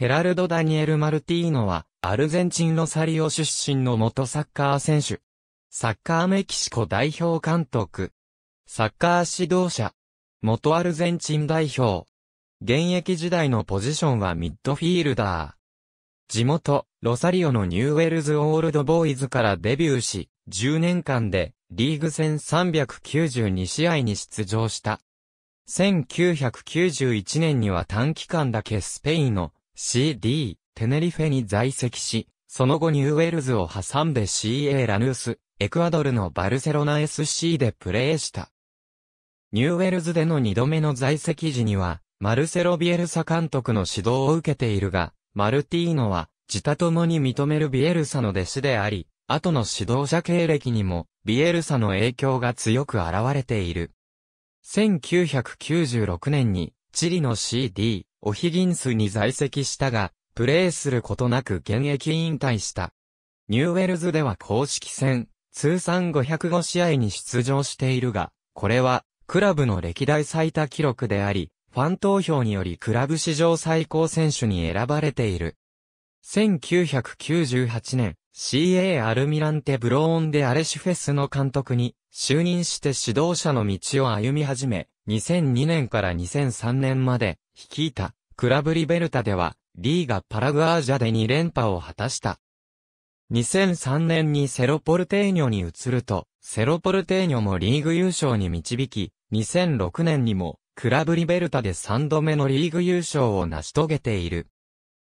ヘラルド・ダニエル・マルティーノは、アルゼンチン・ロサリオ出身の元サッカー選手。サッカーメキシコ代表監督。サッカー指導者。元アルゼンチン代表。現役時代のポジションはミッドフィールダー。地元、ロサリオのニューウェルズ・オールドボーイズからデビューし、10年間でリーグ戦392試合に出場した。1991年には短期間だけスペインの CD、テネリフェに在籍し、その後ニューウェルズを挟んで CA ラヌース、エクアドルのバルセロナ SC でプレーした。ニューウェルズでの2度目の在籍時には、マルセロ・ビエルサ監督の指導を受けているが、マルティーノは、自他共に認めるビエルサの弟子であり、後の指導者経歴にも、ビエルサの影響が強く現れている。1996年に、チリの CD、オヒギンスに在籍したが、プレーすることなく現役引退した。ニューウェルズでは公式戦、通算505試合に出場しているが、これは、クラブの歴代最多記録であり、ファン投票によりクラブ史上最高選手に選ばれている。1998年、CA アルミランテブローンデアレシフェスの監督に就任して指導者の道を歩み始め、2002年から2003年まで率いたクラブリベルタでは、リーガパラグアージャで2連覇を果たした。2003年にセロポルテーニョに移ると、セロポルテーニョもリーグ優勝に導き、2006年にも、クラブリベルタで3度目のリーグ優勝を成し遂げている。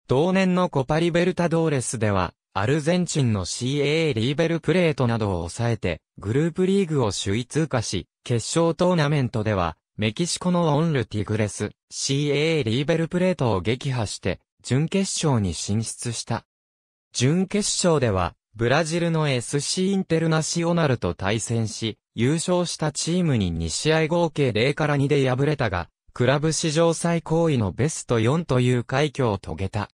同年のコパリベルタドーレスでは、アルゼンチンの CAA リーベルプレートなどを抑えて、グループリーグを首位通過し、決勝トーナメントでは、メキシコのオンル・ティグレス、CA リーベルプレートを撃破して、準決勝に進出した。準決勝では、ブラジルの SC インテルナシオナルと対戦し、優勝したチームに2試合合計0から2で敗れたが、クラブ史上最高位のベスト4という快挙を遂げた。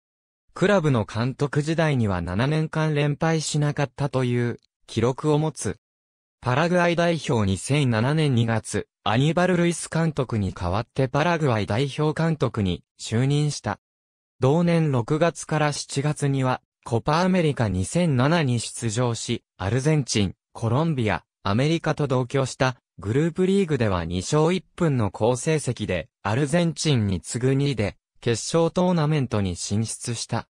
クラブの監督時代には7年間連敗しなかったという記録を持つ。パラグアイ代表2007年2月、アニバル・ルイス監督に代わってパラグアイ代表監督に就任した。同年6月から7月には、コパアメリカ2007に出場し、アルゼンチン、コロンビア、アメリカと同居したグループリーグでは2勝1分の好成績で、アルゼンチンに次ぐ2位で、決勝トーナメントに進出した。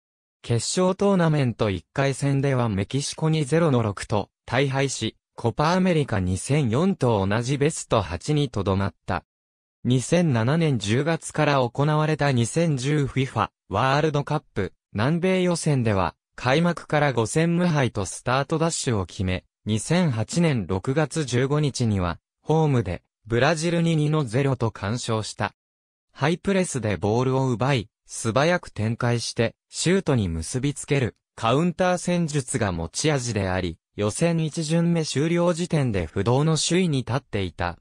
決勝トーナメント1回戦ではメキシコに0の6と大敗し、コパアメリカ2004と同じベスト8にとどまった。2007年10月から行われた 2010FIFA ワールドカップ南米予選では開幕から5戦無敗とスタートダッシュを決め、2008年6月15日にはホームでブラジルに2の0と干渉した。ハイプレスでボールを奪い、素早く展開してシュートに結びつけるカウンター戦術が持ち味であり、予選一巡目終了時点で不動の首位に立っていた。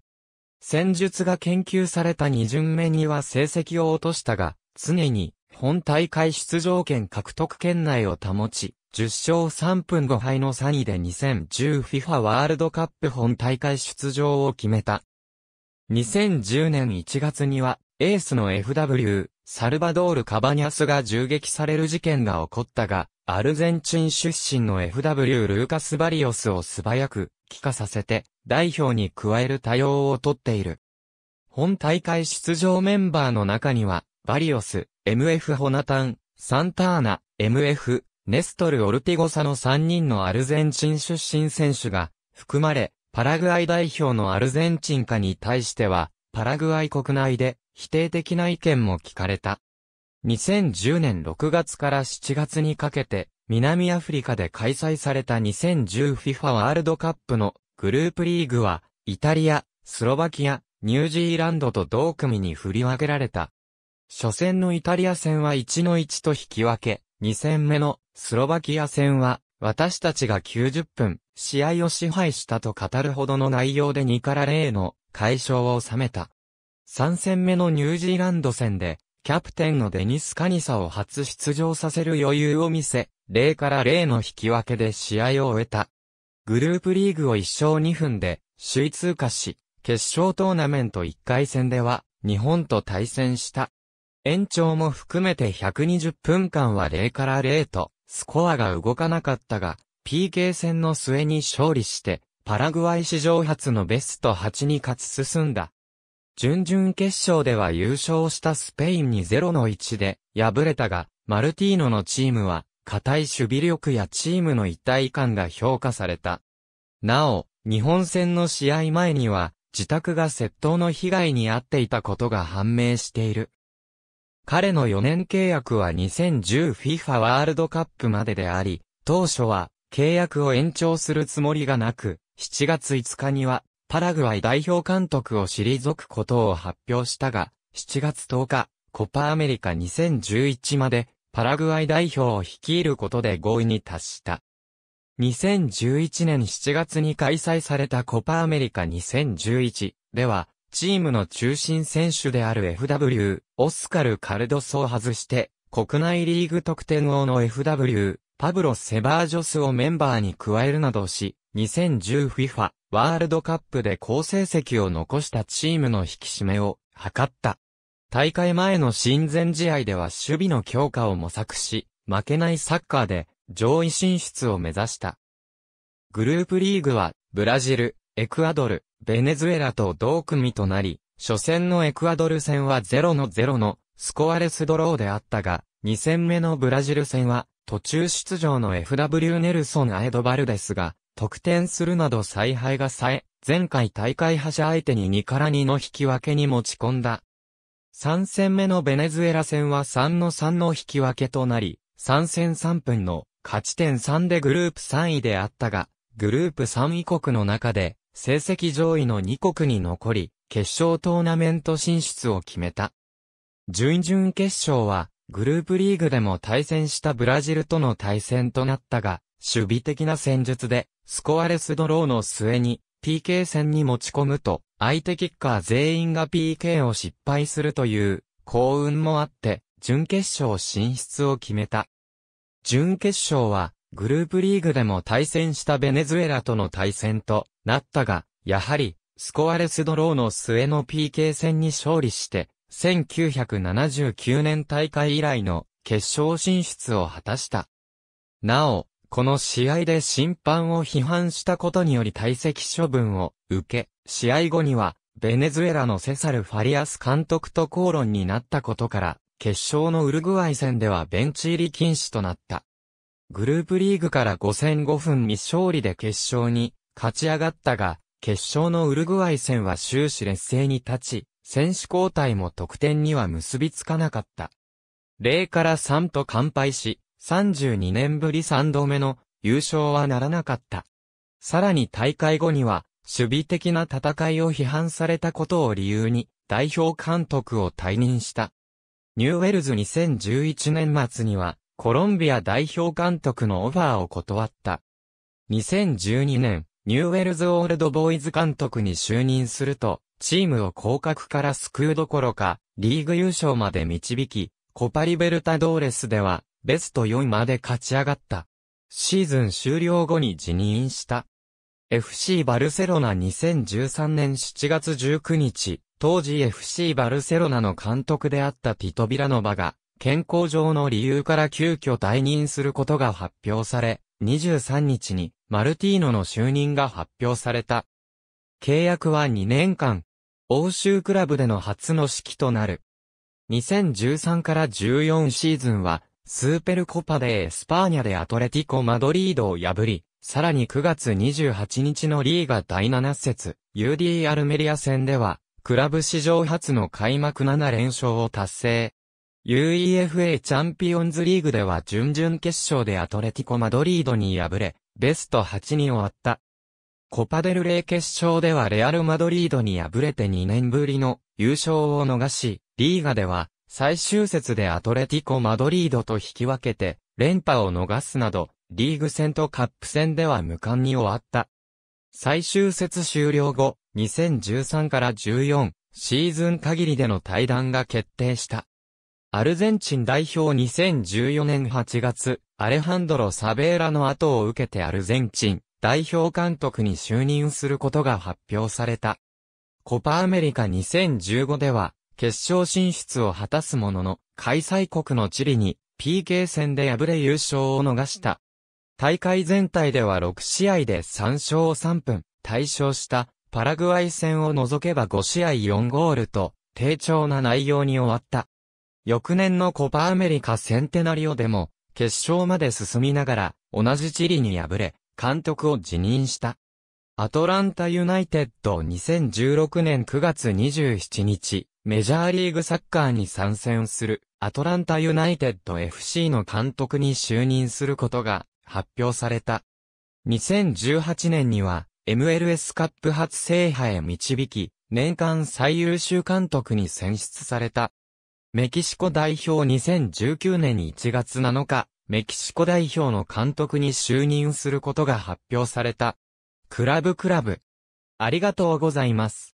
戦術が研究された二巡目には成績を落としたが、常に本大会出場権獲得圏内を保ち、10勝3分5敗の3位で 2010FIFA ワールドカップ本大会出場を決めた。2010年1月には、エースの FW、サルバドール・カバニャスが銃撃される事件が起こったが、アルゼンチン出身の FW ルーカス・バリオスを素早く、帰化させて、代表に加える対応をとっている。本大会出場メンバーの中には、バリオス、MF ホナタン、サンターナ、MF、ネストル・オルティゴサの3人のアルゼンチン出身選手が含まれ、パラグアイ代表のアルゼンチン化に対しては、パラグアイ国内で否定的な意見も聞かれた。2010年6月から7月にかけて、南アフリカで開催された 2010FIFA ワールドカップのグループリーグは、イタリア、スロバキア、ニュージーランドと同組に振り分けられた。初戦のイタリア戦は1の1と引き分け、2戦目のスロバキア戦は、私たちが90分、試合を支配したと語るほどの内容で2から0の解消を収めた。3戦目のニュージーランド戦で、キャプテンのデニス・カニサを初出場させる余裕を見せ、0から0の引き分けで試合を終えた。グループリーグを1勝2分で、首位通過し、決勝トーナメント1回戦では、日本と対戦した。延長も含めて120分間は0から0と、スコアが動かなかったが、PK 戦の末に勝利して、パラグアイ史上初のベスト8に勝ち進んだ。準々決勝では優勝したスペインに0の1で敗れたが、マルティーノのチームは、固い守備力やチームの一体感が評価された。なお、日本戦の試合前には、自宅が窃盗の被害に遭っていたことが判明している。彼の4年契約は 2010FIFA ワールドカップまでであり、当初は契約を延長するつもりがなく、7月5日にはパラグアイ代表監督を退くことを発表したが、7月10日、コパアメリカ2011まで、パラグアイ代表を率いることで合意に達した。2011年7月に開催されたコパアメリカ2011では、チームの中心選手である FW、オスカル・カルドスを外して、国内リーグ得点王の FW、パブロ・セバージョスをメンバーに加えるなどし、2010FIFA ワールドカップで好成績を残したチームの引き締めを図った。大会前の親善試合では守備の強化を模索し、負けないサッカーで上位進出を目指した。グループリーグは、ブラジル、エクアドル、ベネズエラと同組となり、初戦のエクアドル戦は0の0のスコアレスドローであったが、2戦目のブラジル戦は途中出場の FW ネルソン・アエドバルデスが得点するなど采配がさえ、前回大会覇者相手に2から2の引き分けに持ち込んだ。3戦目のベネズエラ戦は3の3の引き分けとなり、3戦3分の勝ち点3でグループ3位であったが、グループ3位国の中で、成績上位の2国に残り、決勝トーナメント進出を決めた。準々決勝は、グループリーグでも対戦したブラジルとの対戦となったが、守備的な戦術で、スコアレスドローの末に、PK 戦に持ち込むと、相手キッカー全員が PK を失敗するという、幸運もあって、準決勝進出を決めた。準決勝は、グループリーグでも対戦したベネズエラとの対戦となったが、やはり、スコアレスドローの末の PK 戦に勝利して、1979年大会以来の決勝進出を果たした。なお、この試合で審判を批判したことにより退席処分を受け、試合後には、ベネズエラのセサル・ファリアス監督と口論になったことから、決勝のウルグアイ戦ではベンチ入り禁止となった。グループリーグから5戦5分未勝利で決勝に勝ち上がったが、決勝のウルグアイ戦は終始劣勢に立ち、選手交代も得点には結びつかなかった。0から3と完敗し、32年ぶり3度目の優勝はならなかった。さらに大会後には、守備的な戦いを批判されたことを理由に、代表監督を退任した。ニューウェルズ2011年末には、コロンビア代表監督のオファーを断った。2012年、ニューウェルズオールドボーイズ監督に就任すると、チームを降格から救うどころか、リーグ優勝まで導き、コパリベルタドーレスでは、ベスト4まで勝ち上がった。シーズン終了後に辞任した。FC バルセロナ2013年7月19日、当時 FC バルセロナの監督であったティト・ビラノバが、健康上の理由から急遽退任することが発表され、23日にマルティーノの就任が発表された。契約は2年間、欧州クラブでの初の指揮となる。2013から14シーズンはスーペルコパでエスパーニャでアトレティコ・マドリードを破り、さらに9月28日のリーガ第7節 UD アルメリア戦では、クラブ史上初の開幕7連勝を達成。UEFA チャンピオンズリーグでは準々決勝でアトレティコ・マドリードに敗れ、ベスト8に終わった。コパデルレイ決勝ではレアル・マドリードに敗れて2年ぶりの優勝を逃し、リーガでは最終節でアトレティコ・マドリードと引き分けて、連覇を逃すなど、リーグ戦とカップ戦では無冠に終わった。最終節終了後、2013から14シーズン限りでの対談が決定した。アルゼンチン代表2014年8月、アレハンドロ・サベーラの後を受けてアルゼンチン代表監督に就任することが発表された。コパアメリカ2015では、決勝進出を果たすものの、開催国のチリに PK 戦で敗れ優勝を逃した。大会全体では6試合で3勝3分、対勝したパラグアイ戦を除けば5試合4ゴールと、低調な内容に終わった。翌年のコパアメリカセンテナリオでも、決勝まで進みながら、同じチリに敗れ、監督を辞任した。アトランタユナイテッド2016年9月27日、メジャーリーグサッカーに参戦するアトランタユナイテッド FC の監督に就任することが発表された。2018年には MLS カップ初制覇へ導き、年間最優秀監督に選出された。メキシコ代表2019年1月7日、メキシコ代表の監督に就任することが発表された。クラブクラブ。ありがとうございます。